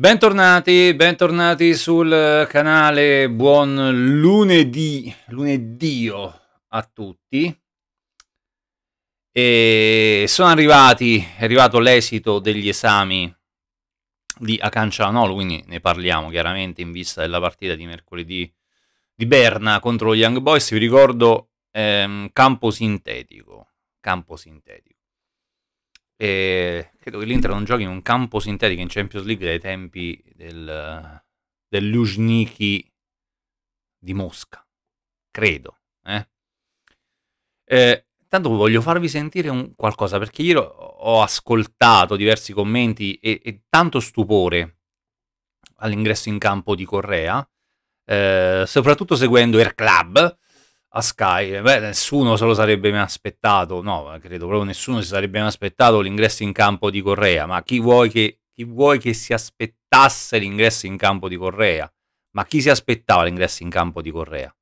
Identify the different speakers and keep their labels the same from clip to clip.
Speaker 1: Bentornati, bentornati sul canale, buon lunedì, luneddio a tutti. E sono arrivati, è arrivato l'esito degli esami di Acancianolo, quindi ne parliamo chiaramente in vista della partita di mercoledì di Berna contro gli Young Boys. Vi ricordo ehm, campo sintetico, campo sintetico. E credo che l'Inter non giochi in un campo sintetico in Champions League dai tempi del, dell'Uzhniki di Mosca. Credo. Eh? Eh, tanto voglio farvi sentire un, qualcosa perché ieri ho ascoltato diversi commenti e, e tanto stupore all'ingresso in campo di Correa, eh, soprattutto seguendo Air Club a Sky. Beh, nessuno se lo sarebbe mai aspettato, no, credo proprio nessuno si sarebbe mai aspettato l'ingresso in campo di Correa, ma chi vuoi che, chi vuoi che si aspettasse l'ingresso in campo di Correa? Ma chi si aspettava l'ingresso in campo di Correa?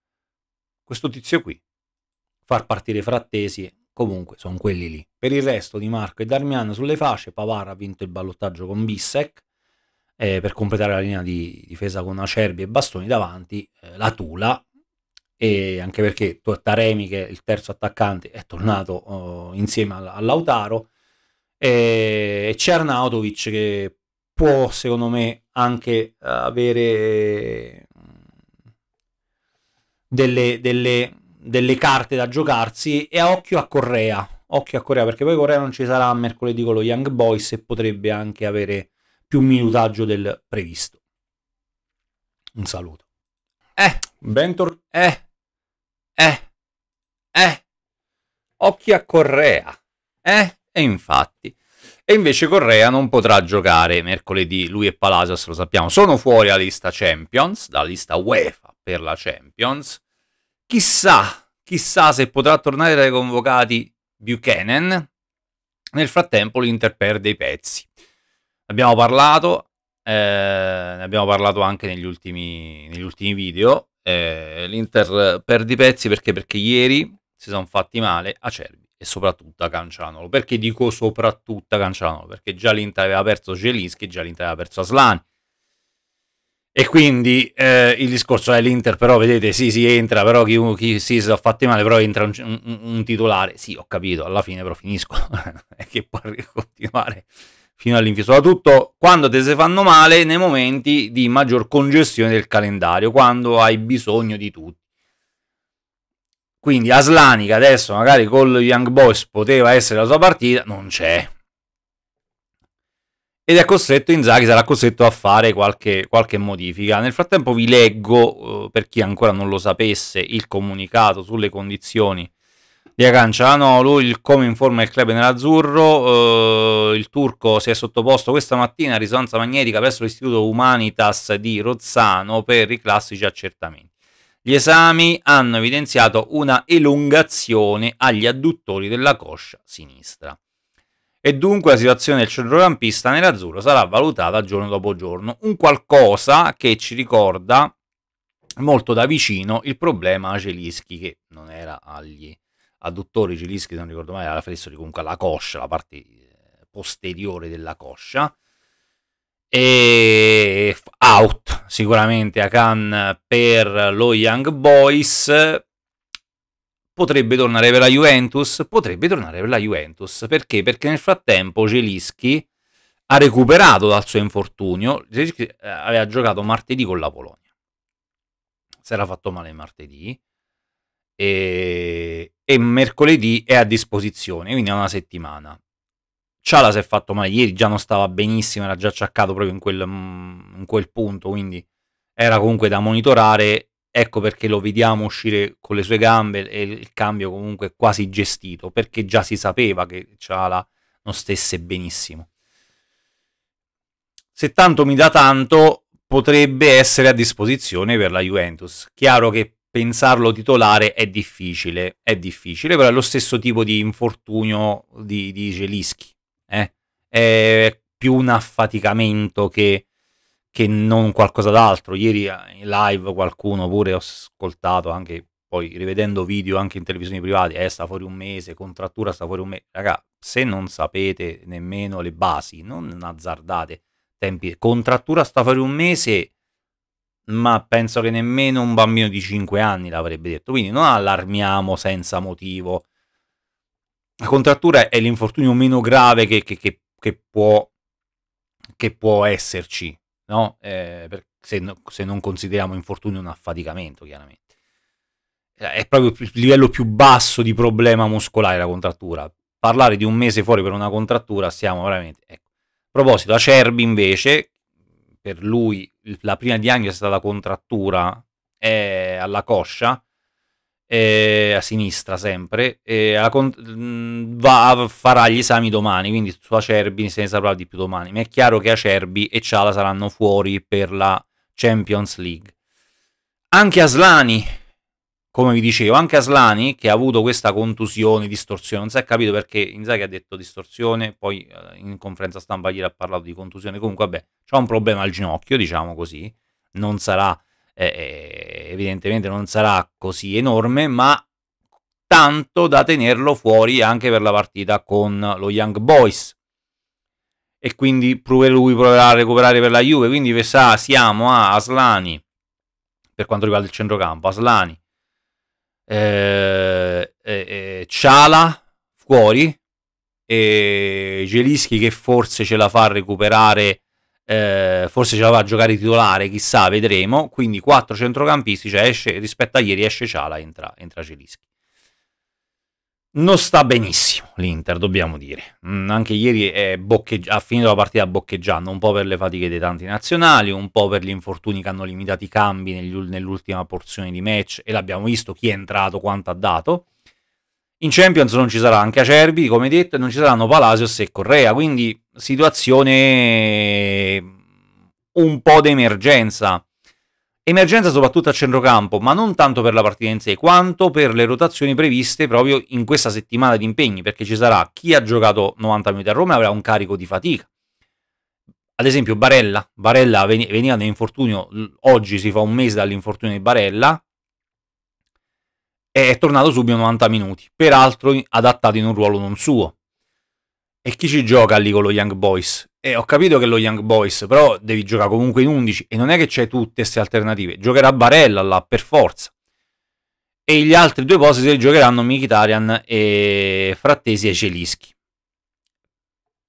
Speaker 1: Questo tizio qui. Far partire Frattesi, comunque sono quelli lì. Per il resto di Marco e Darmian sulle fasce, Pavar ha vinto il ballottaggio con Bissec, eh, per completare la linea di difesa con Acerbi e Bastoni davanti, eh, la Tula, e anche perché Tortaremi, che è il terzo attaccante, è tornato uh, insieme a, a Lautaro, e, e c'è Arnautovic che può, secondo me, anche avere mm, delle, delle, delle carte da giocarsi e a occhio a Correa, occhio a Correa perché poi Correa non ci sarà mercoledì con lo Young Boys e potrebbe anche avere più minutaggio del previsto. Un saluto. Eh, bentor- eh, eh, eh, occhi a Correa. Eh, e infatti. E invece Correa non potrà giocare mercoledì, lui e Palacios lo sappiamo, sono fuori la lista Champions, dalla lista UEFA per la Champions. Chissà, chissà se potrà tornare dai convocati Buchanan. Nel frattempo l'Inter perde i pezzi. Abbiamo parlato, eh, ne abbiamo parlato anche negli ultimi, negli ultimi video, eh, l'Inter perde i pezzi perché? perché ieri si sono fatti male a Cervi e soprattutto a Cancianolo. Perché dico soprattutto a Cancianolo? Perché già l'Inter aveva perso Gelinski, già l'Inter aveva perso Aslani. E quindi eh, il discorso è l'Inter, però vedete, sì, si sì, entra, però chi, chi sì, si sono fatti male, però entra un, un, un, titolare. Sì, ho capito, alla fine però finisco. è che può continuare fino all'infine, soprattutto quando te si fanno male nei momenti di maggior congestione del calendario, quando hai bisogno di tutti. Quindi Aslani, che adesso magari col Young Boys poteva essere la sua partita, non c'è. Ed è costretto, Inzaghi sarà costretto a fare qualche, qualche modifica. Nel frattempo vi leggo, eh, per chi ancora non lo sapesse, il comunicato sulle condizioni Via Canciano, ah, lui il come informa il club nell'azzurro, eh, il turco si è sottoposto questa mattina a risonanza magnetica presso l'istituto Humanitas di Rozzano per i classici accertamenti. Gli esami hanno evidenziato una elongazione agli adduttori della coscia sinistra. E dunque la situazione del centrocampista nell'azzurro sarà valutata giorno dopo giorno, un qualcosa che ci ricorda molto da vicino il problema Acelischi che non era agli adduttori cilischi, se non ricordo male, alla flessori, comunque alla coscia, la parte eh, posteriore della coscia. E out sicuramente a Akan per lo Young Boys. Potrebbe tornare per la Juventus, potrebbe tornare per la Juventus, perché? Perché nel frattempo Celischi ha recuperato dal suo infortunio, Celischi eh, aveva giocato martedì con la Polonia, si era fatto male martedì, e, e mercoledì è a disposizione, quindi è una settimana. Ciala si è fatto male ieri, già non stava benissimo, era già acciaccato proprio in quel, mm, in quel punto, quindi era comunque da monitorare. Ecco perché lo vediamo uscire con le sue gambe e il cambio comunque quasi gestito, perché già si sapeva che Ciala non stesse benissimo. Se tanto mi dà tanto, potrebbe essere a disposizione per la Juventus. Chiaro che pensarlo titolare è difficile, è difficile, però è lo stesso tipo di infortunio di, di Gelischi, eh? è più un affaticamento che, che, non qualcosa d'altro. Ieri eh, in live qualcuno pure ho ascoltato, anche poi rivedendo video anche in televisioni private, eh, sta fuori un mese, contrattura sta fuori un mese. Raga, se non sapete nemmeno le basi, non azzardate tempi, contrattura sta fuori un mese ma penso che nemmeno un bambino di 5 anni l'avrebbe detto. Quindi non allarmiamo senza motivo. La contrattura è l'infortunio meno grave che, che, che, che può, può, esserci, no? Eh, se, se, non consideriamo infortunio un affaticamento, chiaramente. Eh, è proprio il livello più basso di problema muscolare la contrattura. Parlare di un mese fuori per una contrattura, siamo veramente... Ecco. A proposito, Acerbi invece, per lui la prima diagnosi è stata la contrattura alla coscia, a sinistra sempre, va, farà gli esami domani, quindi su Acerbi se ne saprà di più domani, ma è chiaro che Acerbi e Ciala saranno fuori per la Champions League. Anche Aslani come vi dicevo, anche Aslani che ha avuto questa contusione, distorsione, non si è capito perché Inzaghi ha detto distorsione, poi eh, in conferenza stampa ieri ha parlato di contusione, comunque vabbè, c'è un problema al ginocchio, diciamo così, non sarà, eh, eh, evidentemente non sarà così enorme, ma tanto da tenerlo fuori anche per la partita con lo Young Boys. E quindi lui proverà a recuperare per la Juve, quindi sa, siamo a Aslani, per quanto riguarda il centrocampo, Aslani, eh, eh, eh, Ciala fuori e Gelischi che forse ce la fa a recuperare eh, forse ce la fa a giocare titolare chissà vedremo quindi quattro centrocampisti cioè esce, rispetto a ieri esce Ciala entra, entra Gelischi non sta benissimo l'Inter, dobbiamo dire. Mm, anche ieri boccheggi- ha finito la partita boccheggiando, un po' per le fatiche dei tanti nazionali, un po' per gli infortuni che hanno limitato i cambi negli- nell'ultima porzione di match e l'abbiamo visto chi è entrato, quanto ha dato. In Champions non ci sarà anche Acerbi, come detto, e non ci saranno Palacios e Correa, quindi situazione mm, un po' d'emergenza Emergenza soprattutto a centrocampo, ma non tanto per la partita in sé, quanto per le rotazioni previste proprio in questa settimana di impegni, perché ci sarà chi ha giocato 90 minuti a Roma e avrà un carico di fatica. Ad esempio Barella, Barella veniva da infortunio, oggi si fa un mese dall'infortunio di Barella, è tornato subito 90 minuti, peraltro adattato in un ruolo non suo. E chi ci gioca lì con lo Young Boys? eh, ho capito che lo Young Boys, però devi giocare comunque in 11 e non è che c'è tutte queste alternative. Giocherà Barella là per forza. E gli altri due posti se li giocheranno Mkhitaryan e Frattesi e Celischi.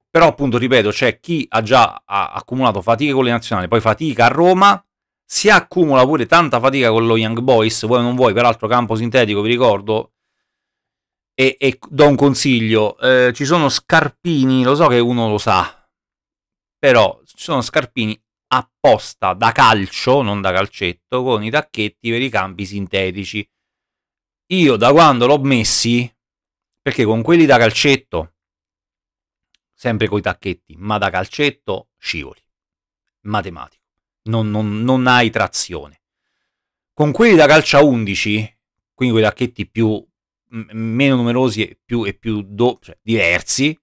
Speaker 1: Però appunto, ripeto, c'è chi ha già ha accumulato fatiche con le nazionali, poi fatica a Roma, si accumula pure tanta fatica con lo Young Boys, vuoi o non vuoi, peraltro campo sintetico, vi ricordo, e, e do un consiglio, eh, ci sono scarpini, lo so che uno lo sa, però ci sono scarpini apposta da calcio, non da calcetto, con i tacchetti per i campi sintetici. Io da quando l'ho messi, perché con quelli da calcetto, sempre coi tacchetti, ma da calcetto scivoli, matematico, non, non, non hai trazione. Con quelli da calcia 11, quindi quei tacchetti più meno numerosi e più, e più do, cioè, diversi,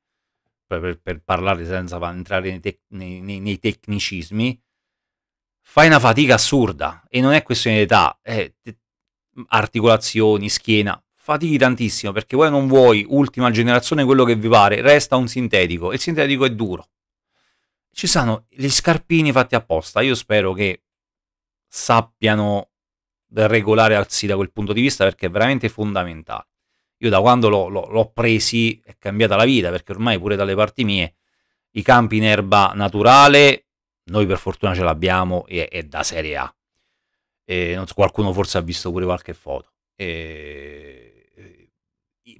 Speaker 1: per, per, parlare senza entrare nei, tec, nei, nei, nei, tecnicismi, fai una fatica assurda e non è questione di età, è articolazioni, schiena, fatichi tantissimo perché voi non vuoi, ultima generazione, quello che vi pare, resta un sintetico e il sintetico è duro. Ci sono gli scarpini fatti apposta, io spero che sappiano regolare regolarsi da quel punto di vista perché è veramente fondamentale. Io da quando l'ho, l'ho, l'ho presi è cambiata la vita, perché ormai pure dalle parti mie i campi in erba naturale, noi per fortuna ce l'abbiamo e è da serie A. E, so, qualcuno forse ha visto pure qualche foto. E...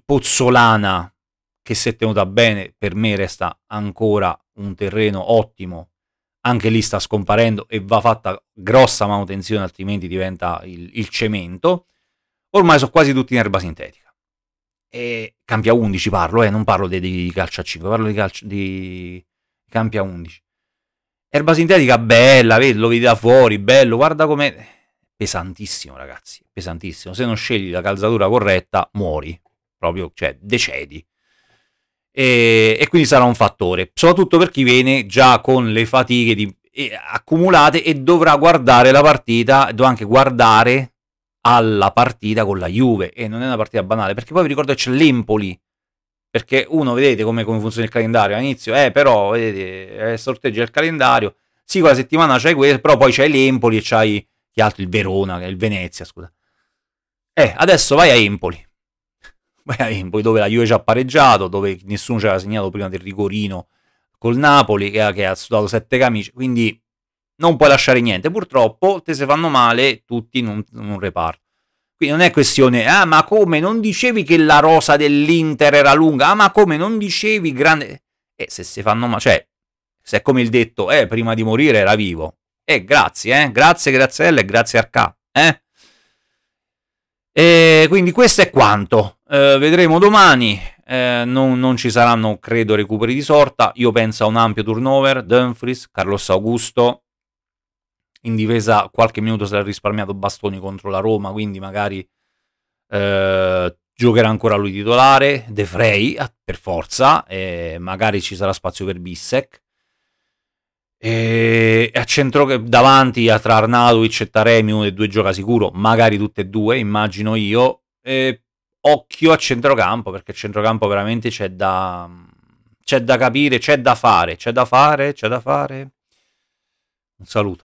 Speaker 1: Pozzolana, che si è tenuta bene, per me resta ancora un terreno ottimo. Anche lì sta scomparendo e va fatta grossa manutenzione, altrimenti diventa il, il cemento. Ormai sono quasi tutti in erba sintetica e campi a 11 parlo, eh, non parlo di, di calcio a 5, parlo di, calcio, di campi a 11. Erba sintetica bella, vedi, lo vedi da fuori, bello, guarda come... Pesantissimo ragazzi, pesantissimo. Se non scegli la calzatura corretta muori, proprio, cioè decedi. E, e quindi sarà un fattore, soprattutto per chi viene già con le fatiche di, eh, accumulate e dovrà guardare la partita, dovrà anche guardare alla partita con la Juve e non è una partita banale perché poi vi ricordo che c'è l'Empoli perché uno vedete come, come funziona il calendario all'inizio eh però vedete eh, sorteggia il calendario sì quella settimana c'hai questo però poi c'hai l'Empoli e c'hai chi altro il Verona il Venezia scusa eh adesso vai a Empoli vai a Empoli dove la Juve ci ha pareggiato dove nessuno ci aveva segnato prima del rigorino col Napoli che ha, che ha sudato sette camici quindi non puoi lasciare niente. Purtroppo te se fanno male tutti in un, in un reparto. Quindi non è questione, ah ma come non dicevi che la rosa dell'Inter era lunga? Ah ma come non dicevi grande... Eh, se si fanno male, cioè, se è come il detto, eh, prima di morire era vivo. Eh, grazie, eh, grazie a e grazie Arca, eh. E quindi questo è quanto. Eh, vedremo domani. Eh, non, non, ci saranno, credo, recuperi di sorta. Io penso a un ampio turnover. Dumfries, Carlos Augusto, in difesa qualche minuto sarà risparmiato Bastoni contro la Roma, quindi magari eh, giocherà ancora lui titolare, De Frey per forza, eh, magari ci sarà spazio per Bissek. E a centro davanti a tra Arnautovic e Taremi uno dei due gioca sicuro, magari tutte e due, immagino io. E occhio a centrocampo, perché a centrocampo veramente c'è da, c'è da capire, c'è da fare, c'è da fare, c'è da fare. Un saluto.